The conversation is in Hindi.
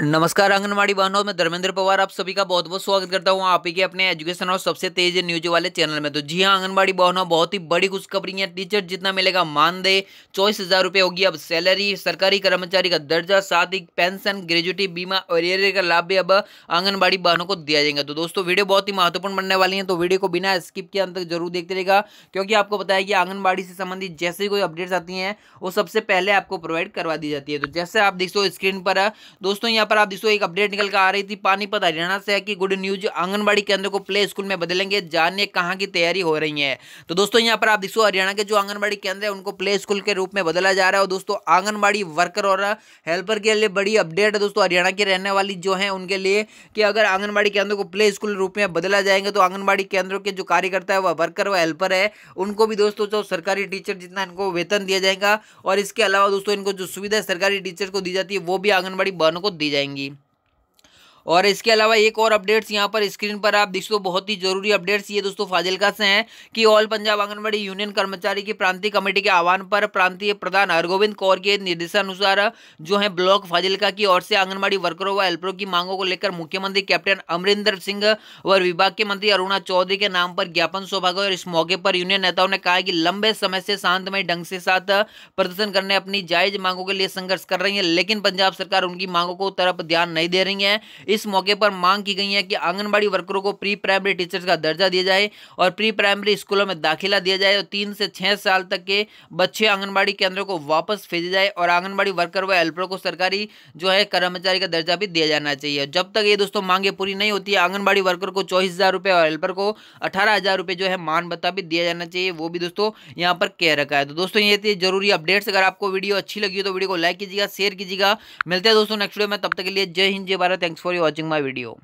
नमस्कार आंगनबाड़ी बहनों में धर्मेंद्र पवार आप सभी का बहुत बहुत स्वागत करता हूँ आप ही के अपने एजुकेशन और सबसे तेज न्यूज वाले चैनल में तो जी हाँ आंगनबाड़ी बहनों बहुत ही बड़ी खुशखबरी है टीचर जितना मिलेगा मानदेय चौबीस हजार रुपये होगी अब सैलरी सरकारी कर्मचारी का दर्जा साथ ही पेंशन ग्रेजुटी बीमा और एरियर का लाभ भी अब आंगनबाड़ी बहनों को दिया जाएगा तो दोस्तों वीडियो बहुत ही महत्वपूर्ण बनने वाली है तो वीडियो को बिना स्किप के अंत जरूर देखते रहेगा क्योंकि आपको बताया कि आंगनबाड़ी से संबंधित जैसे कोई अपडेट्स आती हैं वो सबसे पहले आपको प्रोवाइड करवा दी जाती है तो जैसे आप देख सो स्क्रीन पर दोस्तों यहाँ यहाँ पर आप दोस्तों एक अपडेट निकल कर आ रही थी पानीपत हरियाणा से है कि गुड न्यूज आंगनबाड़ी केंद्र को प्ले स्कूल में बदलेंगे जानिए कहाँ की तैयारी हो रही है तो दोस्तों यहाँ पर आप दोस्तों हरियाणा के जो आंगनबाड़ी केंद्र है उनको प्ले स्कूल के रूप में बदला जा रहा है और दोस्तों आंगनबाड़ी वर्कर और हेल्पर के लिए बड़ी अपडेट है दोस्तों हरियाणा की रहने वाली जो है उनके लिए कि अगर आंगनबाड़ी केंद्र को प्ले स्कूल रूप में बदला जाएंगे तो आंगनबाड़ी केंद्रों के जो कार्यकर्ता है वह वर्कर व हेल्पर है उनको भी दोस्तों जो सरकारी टीचर जितना इनको वेतन दिया जाएगा और इसके अलावा दोस्तों इनको जो सुविधा सरकारी टीचर को दी जाती है वो भी आंगनबाड़ी बहनों को दी जाएगी जाएंगी और इसके अलावा एक और अपडेट्स यहाँ पर स्क्रीन पर आप दिखो बहुत ही जरूरी अपडेट्स ये दोस्तों फाजिलका से हैं कि ऑल पंजाब आंगनबाड़ी यूनियन कर्मचारी की प्रांतीय कमेटी के आह्वान पर प्रांतीय प्रधान हरगोविंद कौर के निर्देशानुसार जो है ब्लॉक फाजिलका की ओर से आंगनबाड़ी वर्करों व हेल्परों की मांगों को लेकर मुख्यमंत्री कैप्टन अमरिंदर सिंह व विभाग के मंत्री अरुणा चौधरी के नाम पर ज्ञापन सौंपा गया और इस मौके पर यूनियन नेताओं ने कहा कि लंबे समय से शांतमय ढंग से साथ प्रदर्शन करने अपनी जायज मांगों के लिए संघर्ष कर रही है लेकिन पंजाब सरकार उनकी मांगों को तरफ ध्यान नहीं दे रही है इस मौके पर मांग की गई है कि आंगनबाड़ी वर्करों को प्री प्राइमरी टीचर्स का दर्जा दिया जाए और प्री प्राइमरी स्कूलों में दाखिला दिया जाए और तीन से छः साल तक के बच्चे आंगनबाड़ी केंद्रों को वापस भेजे जाए और आंगनबाड़ी वर्कर व हेल्परों को सरकारी जो है कर्मचारी का दर्जा भी दिया जाना चाहिए जब तक ये दोस्तों मांगे पूरी नहीं होती है आंगनबाड़ी वर्कर को चौबीस हज़ार और हेल्पर को अठारह हज़ार जो है मान बता भी दिया जाना चाहिए वो भी दोस्तों यहाँ पर कह रखा है तो दोस्तों ये थी जरूरी अपडेट्स अगर आपको वीडियो अच्छी लगी हो तो वीडियो को लाइक कीजिएगा शेयर कीजिएगा मिलते हैं दोस्तों नेक्स्ट वीडियो में तब तक के लिए जय हिंद जय Bharat thanks for your watching my video.